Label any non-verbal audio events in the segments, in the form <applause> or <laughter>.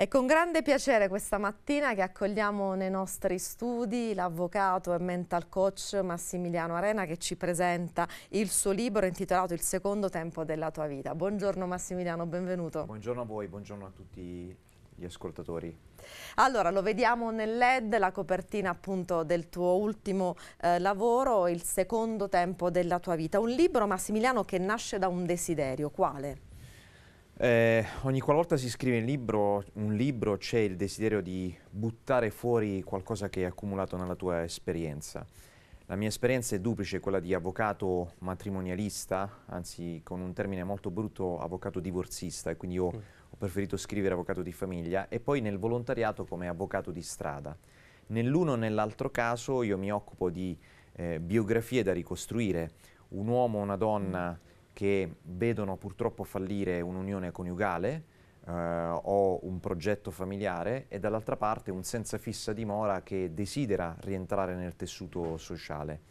È con grande piacere questa mattina che accogliamo nei nostri studi l'avvocato e mental coach Massimiliano Arena che ci presenta il suo libro intitolato Il secondo tempo della tua vita. Buongiorno Massimiliano, benvenuto. Buongiorno a voi, buongiorno a tutti gli ascoltatori. Allora, lo vediamo nel LED, la copertina appunto del tuo ultimo eh, lavoro, Il secondo tempo della tua vita. Un libro, Massimiliano, che nasce da un desiderio. Quale? Eh, ogni qualvolta si scrive libro, un libro c'è il desiderio di buttare fuori qualcosa che hai accumulato nella tua esperienza. La mia esperienza è duplice, quella di avvocato matrimonialista, anzi con un termine molto brutto, avvocato divorzista, e quindi io mm. ho preferito scrivere avvocato di famiglia, e poi nel volontariato come avvocato di strada. Nell'uno o nell'altro caso io mi occupo di eh, biografie da ricostruire, un uomo, o una donna mm che vedono purtroppo fallire un'unione coniugale eh, o un progetto familiare e dall'altra parte un senza fissa dimora che desidera rientrare nel tessuto sociale.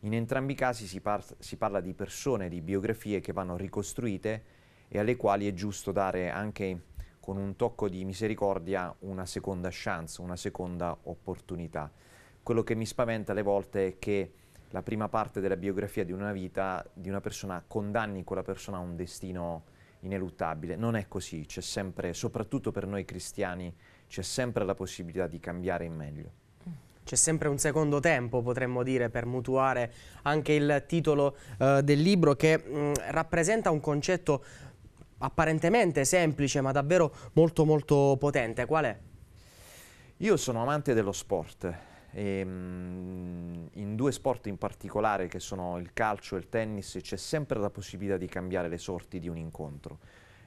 In entrambi i casi si, par si parla di persone, di biografie che vanno ricostruite e alle quali è giusto dare anche con un tocco di misericordia una seconda chance, una seconda opportunità. Quello che mi spaventa alle volte è che la prima parte della biografia di una vita di una persona condanni quella persona a un destino ineluttabile. Non è così, c'è sempre, soprattutto per noi cristiani, c'è sempre la possibilità di cambiare in meglio. C'è sempre un secondo tempo, potremmo dire, per mutuare anche il titolo eh, del libro che mh, mm, rappresenta un concetto apparentemente semplice ma davvero molto molto potente. Qual è? Io sono amante dello sport, e, ehm, in due sport in particolare, che sono il calcio e il tennis, c'è sempre la possibilità di cambiare le sorti di un incontro.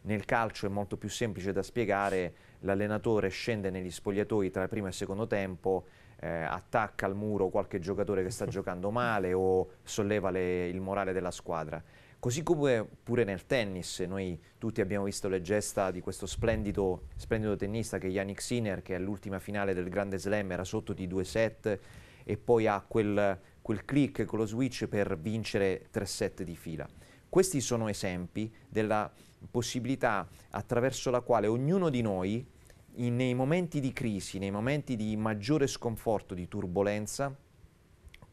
Nel calcio è molto più semplice da spiegare, l'allenatore scende negli spogliatoi tra il primo e il secondo tempo eh, attacca al muro qualche giocatore che sta <laughs> giocando male o solleva le, il morale della squadra. Così come pure nel tennis, noi tutti abbiamo visto le gesta di questo splendido, splendido tennista che è Yannick Sinner, che all'ultima finale del Grande Slam era sotto di due set e poi ha quel, quel click con lo switch per vincere tre set di fila. Questi sono esempi della possibilità attraverso la quale ognuno di noi in, nei momenti di crisi, nei momenti di maggiore sconforto, di turbolenza,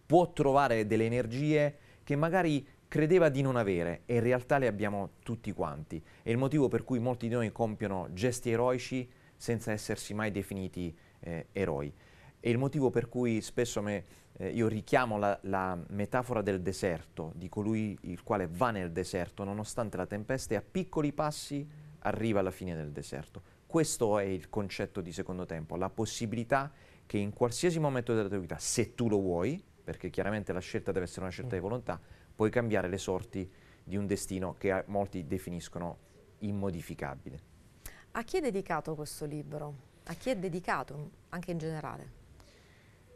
può trovare delle energie che magari credeva di non avere e in realtà le abbiamo tutti quanti. È il motivo per cui molti di noi compiono gesti eroici senza essersi mai definiti eh, eroi. È il motivo per cui spesso me, eh, io richiamo la, la, metafora del deserto, di colui il quale va nel deserto nonostante la tempesta e a piccoli passi arriva alla fine del deserto questo è il concetto di secondo tempo, la possibilità che in qualsiasi momento della tua vita, se tu lo vuoi, perché chiaramente la scelta deve essere una scelta di volontà, puoi cambiare le sorti di un destino che molti definiscono immodificabile. A chi è dedicato questo libro? A chi è dedicato, anche in generale?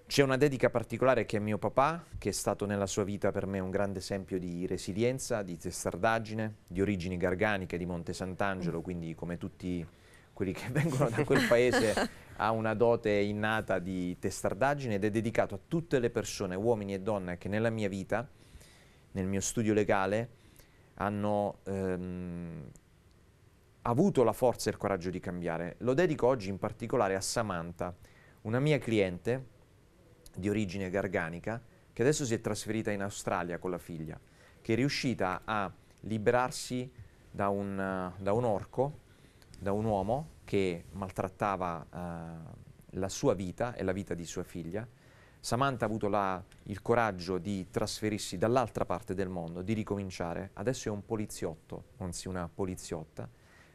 C'è una dedica particolare che è mio papà, che è stato nella sua vita per me un grande esempio di resilienza, di testardaggine, di origini garganiche, di Monte Sant'Angelo, mm. quindi come tutti quelli che <laughs> vengono da quel paese ha una dote innata di testardaggine ed è dedicato a tutte le persone, uomini e donne, che nella mia vita, nel mio studio legale, hanno ehm, avuto la forza e il coraggio di cambiare. Lo dedico oggi in particolare a Samantha, una mia cliente di origine garganica, che adesso si è trasferita in Australia con la figlia, che è riuscita a liberarsi da un, da un orco da un uomo che maltrattava eh, la sua vita e la vita di sua figlia. Samantha ha avuto la, il coraggio di trasferirsi dall'altra parte del mondo, di ricominciare. Adesso è un poliziotto, anzi una poliziotta.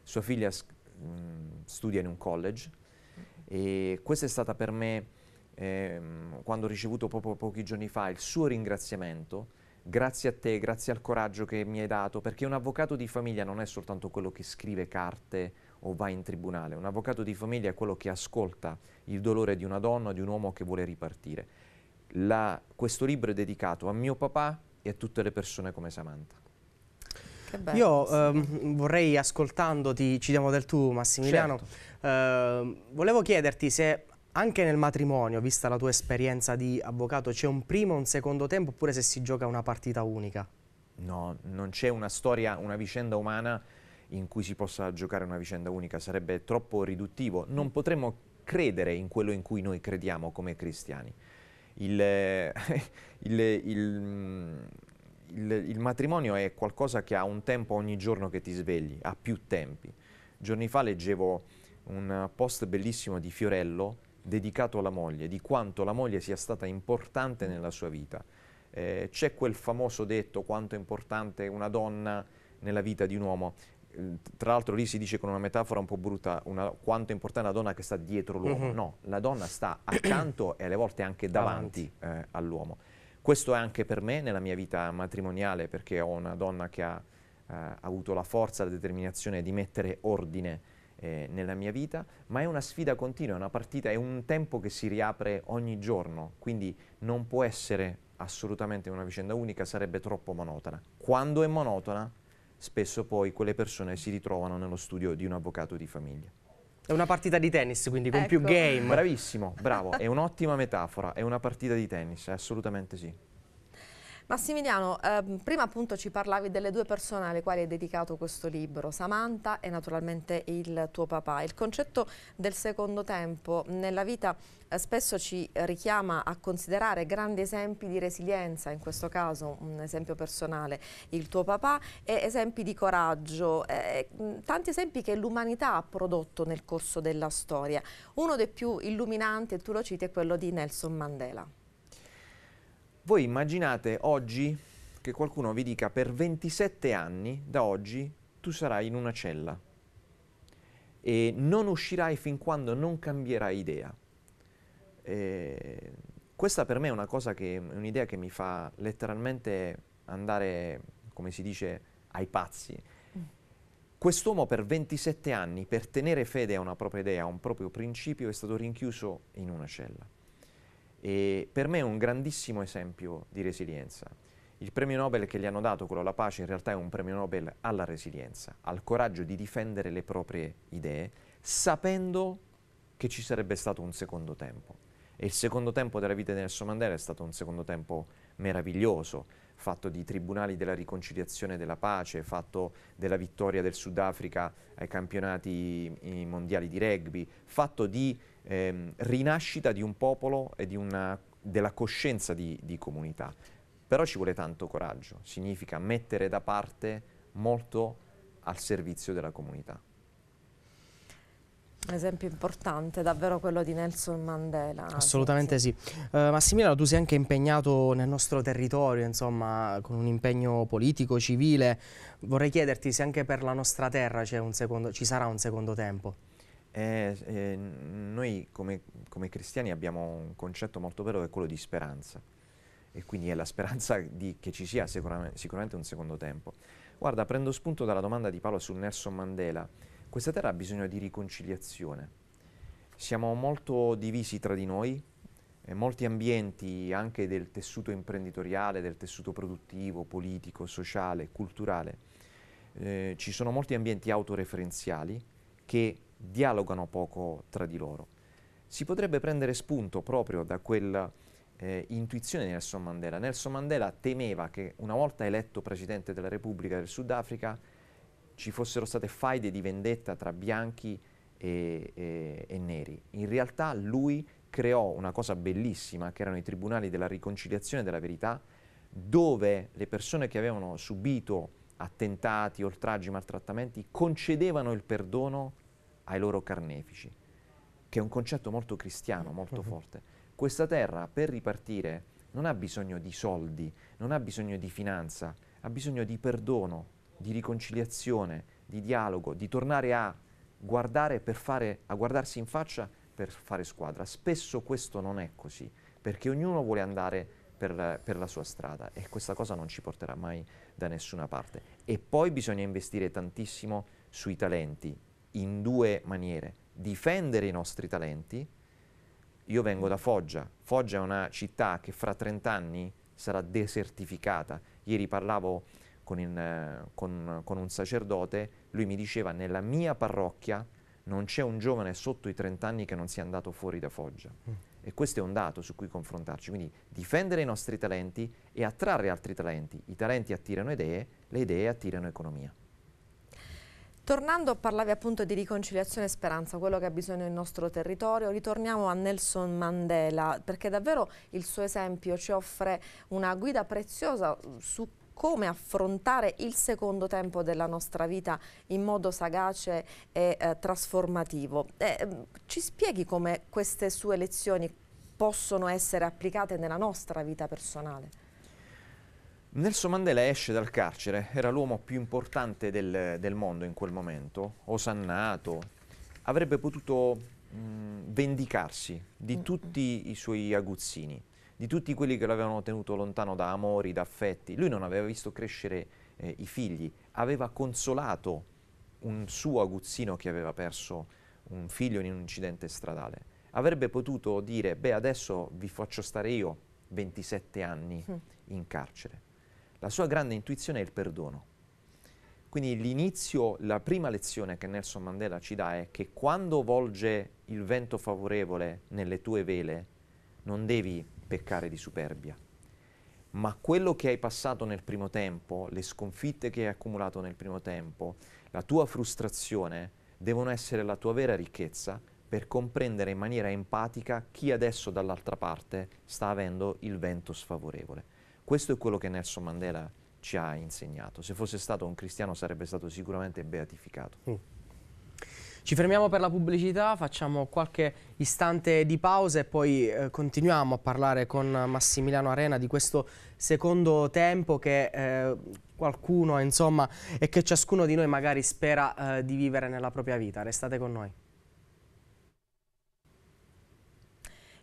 Sua figlia mh, mm, studia in un college e questa è stata per me, eh, quando ho ricevuto proprio pochi giorni fa il suo ringraziamento, grazie a te, grazie al coraggio che mi hai dato, perché un avvocato di famiglia non è soltanto quello che scrive carte o va in tribunale. Un avvocato di famiglia è quello che ascolta il dolore di una donna o di un uomo che vuole ripartire. La, questo libro è dedicato a mio papà e a tutte le persone come Samantha. Bello, Io sì. ehm, vorrei, ascoltandoti, ci diamo del tu Massimiliano, certo. ehm, volevo chiederti se anche nel matrimonio, vista la tua esperienza di avvocato, c'è un primo e un secondo tempo oppure se si gioca una partita unica? No, non c'è una storia, una vicenda umana in cui si possa giocare una vicenda unica sarebbe troppo riduttivo, non potremmo credere in quello in cui noi crediamo come cristiani. Il, <laughs> il, mm, il, il matrimonio è qualcosa che ha un tempo ogni giorno che ti svegli, ha più tempi. Giorni fa leggevo un post bellissimo di Fiorello dedicato alla moglie, di quanto la moglie sia stata importante nella sua vita. Eh, c'è quel famoso detto quanto è importante una donna nella vita di un uomo. Ehm, tra l'altro lì si dice con una metafora un po' brutta una, quanto è importante la donna che sta dietro l'uomo, mm -hmm. no, la donna sta <clears throat> accanto e alle volte anche davanti, davanti. Eh, all'uomo. Questo è anche per me nella mia vita matrimoniale perché ho una donna che ha eh, avuto la forza, la determinazione di mettere ordine eh, nella mia vita, ma è una sfida continua, è una partita, è un tempo che si riapre ogni giorno, quindi non può essere assolutamente una vicenda unica, sarebbe troppo monotona. Quando è monotona spesso poi quelle persone si ritrovano nello studio di un avvocato di famiglia. È una partita di tennis, quindi con ecco. più game. Bravissimo, bravo, <laughs> è un'ottima metafora, è una partita di tennis, assolutamente sì. Massimiliano, ehm, prima appunto ci parlavi delle due persone alle quali hai dedicato questo libro, Samantha e naturalmente il tuo papà. Il concetto del secondo tempo nella vita eh, spesso ci richiama a considerare grandi esempi di resilienza, in questo caso un esempio personale, il tuo papà, e esempi di coraggio, eh, mm, tanti esempi che l'umanità ha prodotto nel corso della storia. Uno dei più illuminanti, e tu lo citi, è quello di Nelson Mandela. Voi immaginate oggi che qualcuno vi dica per 27 anni da oggi tu sarai in una cella e non uscirai fin quando non cambierai idea. E questa per me è una cosa che, un'idea che mi fa letteralmente andare, come si dice, ai pazzi. Mm. Quest'uomo per 27 anni, per tenere fede a una propria idea, a un proprio principio, è stato rinchiuso in una cella e per me è un grandissimo esempio di resilienza. Il premio Nobel che gli hanno dato, quello alla pace, in realtà è un premio Nobel alla resilienza, al coraggio di difendere le proprie idee, sapendo che ci sarebbe stato un secondo tempo. E il secondo tempo della vita di Nelson Mandela è stato un secondo tempo meraviglioso, fatto di tribunali della riconciliazione e della pace, fatto della vittoria del Sudafrica ai campionati mondiali di rugby, fatto di ehm, rinascita di un popolo e una, della coscienza di, di comunità. Però ci vuole tanto coraggio, significa mettere da parte molto al servizio della comunità. Esempio importante, davvero quello di Nelson Mandela. Assolutamente sì. sì. Uh, Massimiliano, tu sei anche impegnato nel nostro territorio, insomma, con un impegno politico, civile. Vorrei chiederti se anche per la nostra terra secondo, ci sarà un secondo tempo. Eh, eh, noi come, come, cristiani abbiamo un concetto molto vero che è quello di speranza e quindi è la speranza di, che ci sia sicuramente, sicuramente un secondo tempo. Guarda, prendo spunto dalla domanda di Paolo su Nelson Mandela questa terra ha bisogno di riconciliazione. Siamo molto divisi tra di noi, eh, molti ambienti anche del tessuto imprenditoriale, del tessuto produttivo, politico, sociale, culturale. Eh, ci sono molti ambienti autoreferenziali che dialogano poco tra di loro. Si potrebbe prendere spunto proprio da quella eh, intuizione di Nelson Mandela. Nelson Mandela temeva che una volta eletto Presidente della Repubblica del Sudafrica ci fossero state faide di vendetta tra bianchi e, e, e, neri. In realtà lui creò una cosa bellissima che erano i tribunali della riconciliazione della verità dove le persone che avevano subito attentati, oltraggi, maltrattamenti concedevano il perdono ai loro carnefici, che è un concetto molto cristiano, molto uh-huh. forte. Questa terra per ripartire non ha bisogno di soldi, non ha bisogno di finanza, ha bisogno di perdono, di riconciliazione, di dialogo, di tornare a guardare per fare, a guardarsi in faccia per fare squadra. Spesso questo non è così, perché ognuno vuole andare per, per la sua strada e questa cosa non ci porterà mai da nessuna parte. E poi bisogna investire tantissimo sui talenti, in due maniere. Difendere i nostri talenti. Io vengo da Foggia, Foggia è una città che fra 30 anni sarà desertificata. Ieri parlavo con, in, con, con un sacerdote, lui mi diceva nella mia parrocchia non c'è un giovane sotto i 30 anni che non sia andato fuori da Foggia. Mm. E questo è un dato su cui confrontarci, quindi difendere i nostri talenti e attrarre altri talenti. I talenti attirano idee, le idee attirano economia. Tornando, parlavi appunto di riconciliazione e speranza, quello che ha bisogno il nostro territorio, ritorniamo a Nelson Mandela, perché davvero il suo esempio ci offre una guida preziosa su come affrontare il secondo tempo della nostra vita in modo sagace e eh, trasformativo. Eh, mm, ci spieghi come queste sue lezioni possono essere applicate nella nostra vita personale? Nelson Mandela esce dal carcere, era l'uomo più importante del, del, mondo in quel momento, osannato, avrebbe potuto mh, mm, vendicarsi di mm, tutti i suoi aguzzini di tutti quelli che lo avevano tenuto lontano da amori, da affetti. Lui non aveva visto crescere eh, i figli, aveva consolato un suo aguzzino che aveva perso un figlio in un incidente stradale. Avrebbe potuto dire, beh adesso vi faccio stare io 27 anni in carcere. La sua grande intuizione è il perdono. Quindi l'inizio, la prima lezione che Nelson Mandela ci dà è che quando volge il vento favorevole nelle tue vele, non devi peccare di superbia, ma quello che hai passato nel primo tempo, le sconfitte che hai accumulato nel primo tempo, la tua frustrazione, devono essere la tua vera ricchezza per comprendere in maniera empatica chi adesso dall'altra parte sta avendo il vento sfavorevole. Questo è quello che Nelson Mandela ci ha insegnato. Se fosse stato un cristiano sarebbe stato sicuramente beatificato. Mm. Ci fermiamo per la pubblicità, facciamo qualche istante di pausa e poi eh, continuiamo a parlare con Massimiliano Arena di questo secondo tempo che eh, qualcuno insomma e che ciascuno di noi magari spera eh, di vivere nella propria vita. Restate con noi.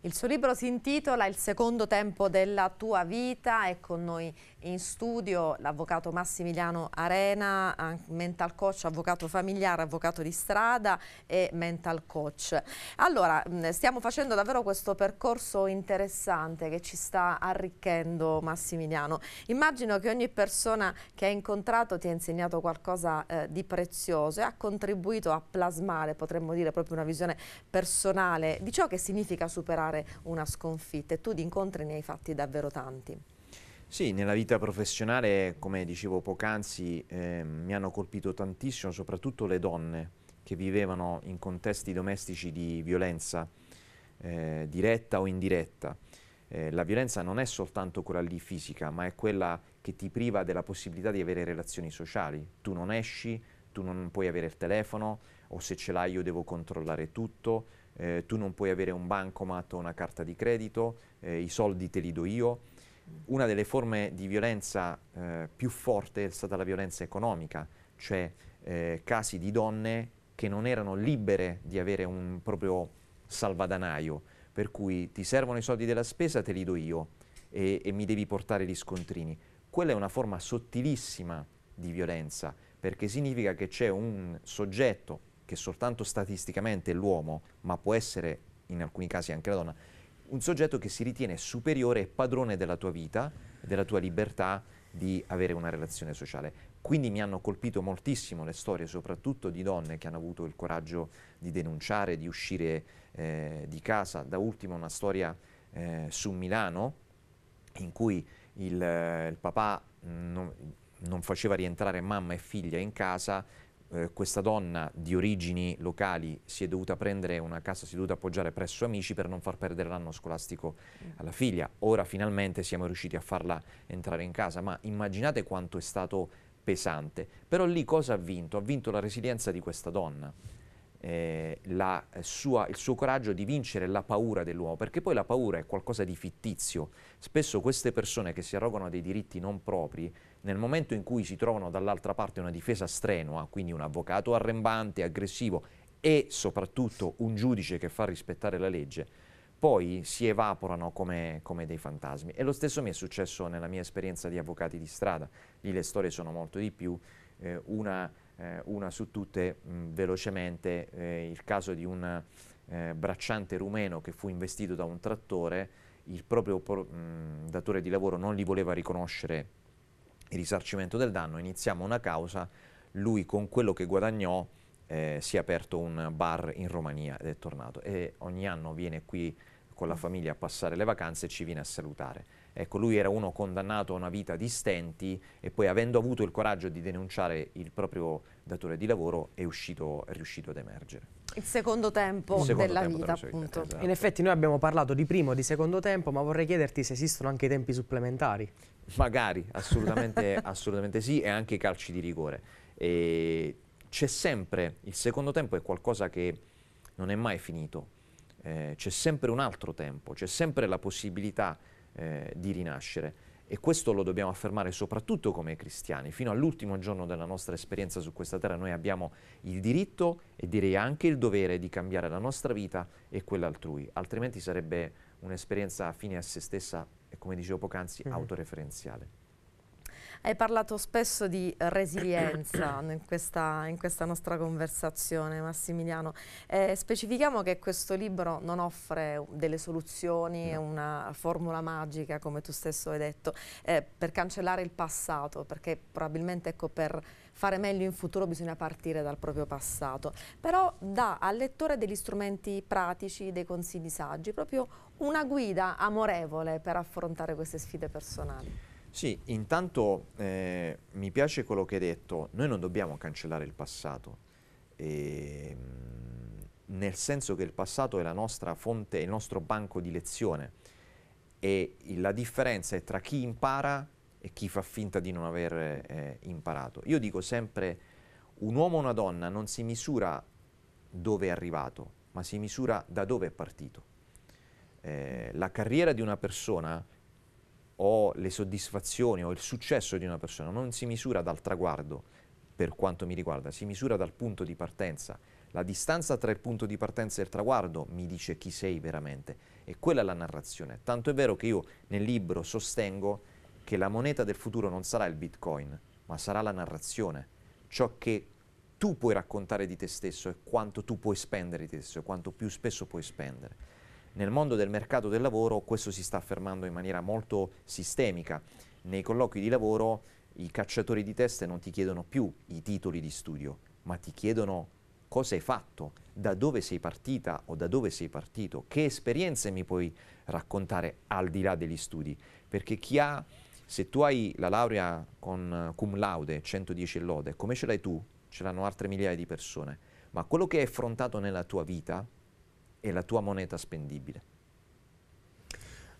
Il suo libro si intitola Il secondo tempo della tua vita, è con noi in studio l'avvocato Massimiliano Arena, mental coach, avvocato familiare, avvocato di strada e mental coach. Allora, stiamo facendo davvero questo percorso interessante che ci sta arricchendo Massimiliano. Immagino che ogni persona che hai incontrato ti ha insegnato qualcosa eh, di prezioso e ha contribuito a plasmare, potremmo dire, proprio una visione personale di ciò che significa superare superare una sconfitta e tu di incontri ne hai fatti davvero tanti. Sì, nella vita professionale, come dicevo poc'anzi, eh, mi hanno colpito tantissimo, soprattutto le donne che vivevano in contesti domestici di violenza eh, diretta o indiretta. Eh, la violenza non è soltanto quella lì fisica, ma è quella che ti priva della possibilità di avere relazioni sociali. Tu non esci, tu non puoi avere il telefono, o se ce l'hai io devo controllare tutto, eh, tu non puoi avere un bancomat o una carta di credito, eh, i soldi te li do io. Una delle forme di violenza eh, più forte è stata la violenza economica, cioè eh, casi di donne che non erano libere di avere un proprio salvadanaio, per cui ti servono i soldi della spesa, te li do io e, e mi devi portare gli scontrini. Quella è una forma sottilissima di violenza, perché significa che c'è un soggetto che soltanto statisticamente l'uomo, ma può essere in alcuni casi anche la donna, un soggetto che si ritiene superiore e padrone della tua vita, della tua libertà di avere una relazione sociale. Quindi mi hanno colpito moltissimo le storie, soprattutto di donne che hanno avuto il coraggio di denunciare, di uscire eh, di casa. Da ultimo una storia eh, su Milano in cui il, eh, il papà non, non faceva rientrare mamma e figlia in casa eh, questa donna di origini locali si è dovuta prendere una casa, si è dovuta appoggiare presso amici per non far perdere l'anno scolastico mm. alla figlia. Ora finalmente siamo riusciti a farla entrare in casa, ma immaginate quanto è stato pesante. Però lì cosa ha vinto? Ha vinto la resilienza di questa donna. Eh, la, sua, il suo coraggio di vincere la paura dell'uomo, perché poi la paura è qualcosa di fittizio. Spesso queste persone che si arrogano dei diritti non propri nel momento in cui si trovano dall'altra parte una difesa strenua, quindi un avvocato arrembante, aggressivo e soprattutto un giudice che fa rispettare la legge, poi si evaporano come, come, dei fantasmi. E lo stesso mi è successo nella mia esperienza di avvocati di strada, lì le storie sono molto di più, eh, una, eh, una, su tutte mh, mm, velocemente, eh, il caso di un eh, bracciante rumeno che fu investito da un trattore, il proprio pro, mh, mm, datore di lavoro non li voleva riconoscere il risarcimento del danno, iniziamo una causa, lui con quello che guadagnò eh, si è aperto un bar in Romania ed è tornato e ogni anno viene qui con la famiglia a passare le vacanze e ci viene a salutare. Ecco, lui era uno condannato a una vita di stenti e poi avendo avuto il coraggio di denunciare il proprio datore di lavoro è, uscito, è riuscito ad emergere. Il secondo tempo il secondo della tempo vita, appunto. Esatto. In effetti noi abbiamo parlato di primo e di secondo tempo, ma vorrei chiederti se esistono anche i tempi supplementari. Magari, assolutamente, <laughs> assolutamente sì, e anche i calci di rigore. c'è sempre, il secondo tempo è qualcosa che non è mai finito, eh, c'è sempre un altro tempo, c'è sempre la possibilità eh, di rinascere. E questo lo dobbiamo affermare soprattutto come cristiani. Fino all'ultimo giorno della nostra esperienza su questa terra noi abbiamo il diritto e direi anche il dovere di cambiare la nostra vita e quella altrui, altrimenti sarebbe un'esperienza fine a se stessa come dicevo poc'anzi, mm. autoreferenziale. Hai parlato spesso di resilienza <coughs> in, questa, in questa, nostra conversazione, Massimiliano. Eh, specifichiamo che questo libro non offre delle soluzioni, no. una formula magica, come tu stesso hai detto, eh, per cancellare il passato, perché probabilmente ecco, per fare meglio in futuro bisogna partire dal proprio passato, però dà al lettore degli strumenti pratici, dei consigli saggi, proprio una guida amorevole per affrontare queste sfide personali. Sì, intanto eh, mi piace quello che hai detto, noi non dobbiamo cancellare il passato, e, ehm, nel senso che il passato è la nostra fonte, il nostro banco di lezione e la differenza è tra chi impara e chi fa finta di non aver eh, imparato. Io dico sempre, un uomo o una donna non si misura dove è arrivato, ma si misura da dove è partito. Eh, la carriera di una persona o le soddisfazioni o il successo di una persona non si misura dal traguardo, per quanto mi riguarda, si misura dal punto di partenza. La distanza tra il punto di partenza e il traguardo mi dice chi sei veramente e quella è la narrazione. Tanto è vero che io nel libro sostengo che la moneta del futuro non sarà il bitcoin, ma sarà la narrazione, ciò che tu puoi raccontare di te stesso e quanto tu puoi spendere di te stesso, quanto più spesso puoi spendere. Nel mondo del mercato del lavoro questo si sta affermando in maniera molto sistemica. Nei colloqui di lavoro i cacciatori di teste non ti chiedono più i titoli di studio, ma ti chiedono cosa hai fatto, da dove sei partita o da dove sei partito, che esperienze mi puoi raccontare al di là degli studi, perché chi ha se tu hai la laurea con eh, cum laude 110 lode, come ce l'hai tu? Ce l'hanno altre migliaia di persone, ma quello che hai affrontato nella tua vita è la tua moneta spendibile.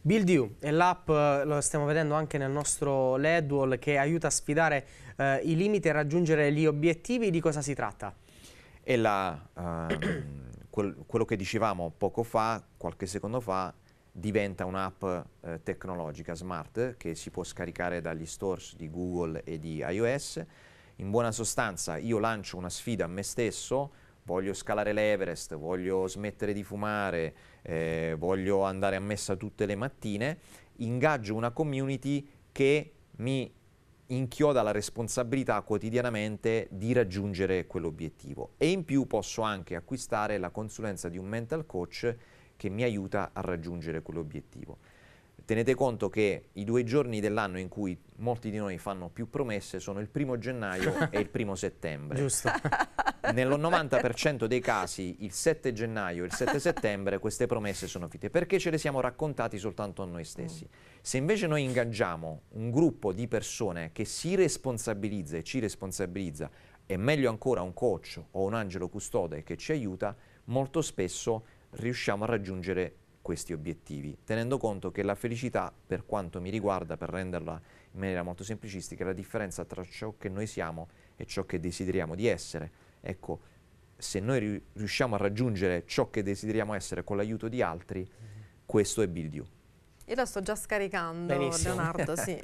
BuildU è l'app, eh, lo stiamo vedendo anche nel nostro LEDWALL, che aiuta a sfidare eh, i limiti e raggiungere gli obiettivi. Di cosa si tratta? È la, uh, quel, quello che dicevamo poco fa, qualche secondo fa, diventa un'app eh, tecnologica smart che si può scaricare dagli stores di Google e di iOS. In buona sostanza io lancio una sfida a me stesso, voglio scalare l'Everest, voglio smettere di fumare, eh, voglio andare a messa tutte le mattine, ingaggio una community che mi inchioda la responsabilità quotidianamente di raggiungere quell'obiettivo e in più posso anche acquistare la consulenza di un mental coach che mi aiuta a raggiungere quell'obiettivo. Tenete conto che i due giorni dell'anno in cui molti di noi fanno più promesse sono il primo gennaio <laughs> e il primo settembre. Giusto. <laughs> Nel 90% dei casi, il 7 gennaio e il 7 settembre, queste promesse sono fitte perché ce le siamo raccontati soltanto a noi stessi. Se invece noi ingaggiamo un gruppo di persone che si responsabilizza e ci responsabilizza, e meglio ancora un coach o un angelo custode che ci aiuta, molto spesso riusciamo a raggiungere questi obiettivi, tenendo conto che la felicità, per quanto mi riguarda, per renderla in maniera molto semplicistica, è la differenza tra ciò che noi siamo e ciò che desideriamo di essere. Ecco, se noi riusciamo a raggiungere ciò che desideriamo essere con l'aiuto di altri, mm-hmm. questo è Build You. Io la sto già scaricando, Benissimo. Leonardo, sì,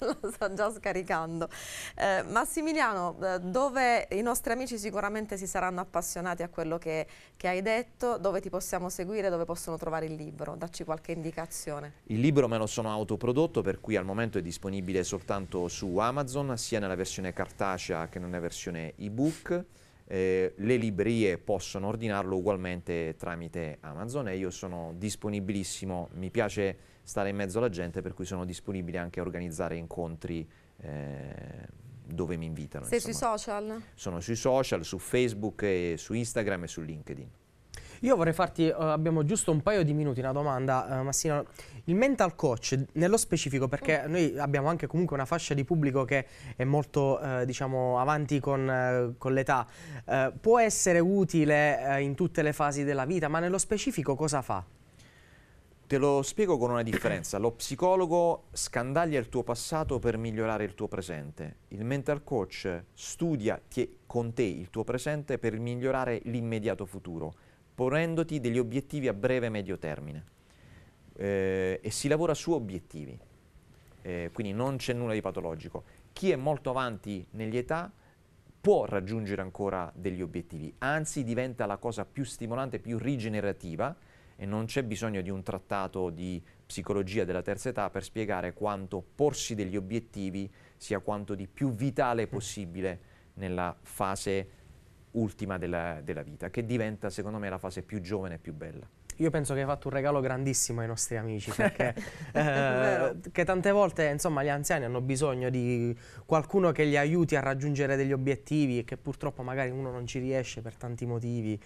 lo <laughs> <laughs> sto già scaricando. Eh, Massimiliano, eh, dove i nostri amici sicuramente si saranno appassionati a quello che, che, hai detto, dove ti possiamo seguire, dove possono trovare il libro? Dacci qualche indicazione. Il libro me lo sono autoprodotto, per cui al momento è disponibile soltanto su Amazon, sia nella versione cartacea che nella versione ebook eh, le librerie possono ordinarlo ugualmente tramite Amazon e io sono disponibilissimo, mi piace stare in mezzo alla gente per cui sono disponibile anche a organizzare incontri eh, dove mi invitano. Sei insomma. sui social? Sono sui social, su Facebook, su Instagram e su LinkedIn. Io vorrei farti, uh, abbiamo giusto un paio di minuti, una domanda, uh, Massimo. Il mental coach, nello specifico, perché mm. noi abbiamo anche comunque una fascia di pubblico che è molto, uh, diciamo, avanti con, con l'età, può essere utile in tutte le fasi della vita, ma nello specifico cosa fa? Te lo spiego con una differenza. Lo psicologo scandaglia il tuo passato per migliorare il tuo presente. Il mental coach studia con te il tuo presente per migliorare l'immediato futuro ponendoti degli obiettivi a breve e medio termine eh, e si lavora su obiettivi, eh, quindi non c'è nulla di patologico. Chi è molto avanti negli età può raggiungere ancora degli obiettivi, anzi diventa la cosa più stimolante, più rigenerativa e non c'è bisogno di un trattato di psicologia della terza età per spiegare quanto porsi degli obiettivi sia quanto di più vitale possibile nella fase ultima della, della vita, che diventa secondo me la fase più giovane e più bella io penso che hai fatto un regalo grandissimo ai nostri amici <laughs> perché eh, che tante volte insomma, gli anziani hanno bisogno di qualcuno che li aiuti a raggiungere degli obiettivi e che purtroppo magari uno non ci riesce per tanti motivi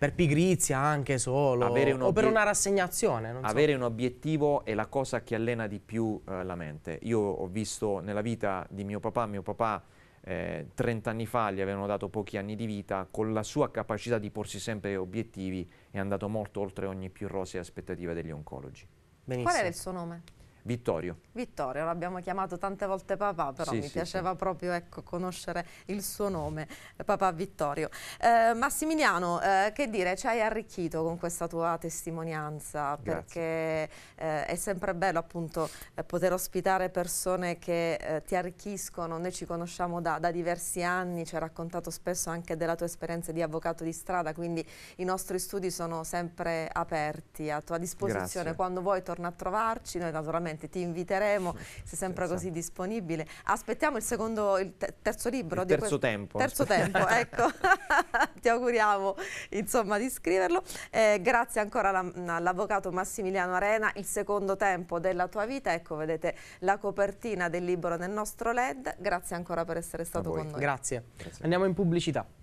per pigrizia anche solo o per una rassegnazione avere so. un obiettivo è la cosa che allena di più eh, la mente io ho visto nella vita di mio papà mio papà eh, 30 anni fa gli avevano dato pochi anni di vita, con la sua capacità di porsi sempre obiettivi è andato molto oltre ogni più rosea aspettativa degli oncologi. Benissimo. Qual era il suo nome? Vittorio. Vittorio, l'abbiamo chiamato tante volte papà, però sì, mi sì, piaceva sì. proprio ecco, conoscere il suo nome, eh, papà Vittorio. Eh, Massimiliano, eh, che dire, ci hai arricchito con questa tua testimonianza, Grazie. perché eh, è sempre bello appunto eh, poter ospitare persone che eh, ti arricchiscono, noi ci conosciamo da, da diversi anni, ci hai raccontato spesso anche della tua esperienza di avvocato di strada, quindi i nostri studi sono sempre aperti, a tua disposizione, Grazie. quando vuoi torna a trovarci, noi naturalmente sicuramente ti inviteremo, sei sempre esatto. così disponibile. Aspettiamo il secondo, il terzo libro. Il terzo tempo. Terzo tempo, <laughs> ecco. <laughs> ti auguriamo insomma di scriverlo. Eh, grazie ancora all'avvocato Massimiliano Arena, il secondo tempo della tua vita. Ecco, vedete la copertina del libro nel nostro LED. Grazie ancora per essere stato con noi. Grazie. grazie. Andiamo in pubblicità.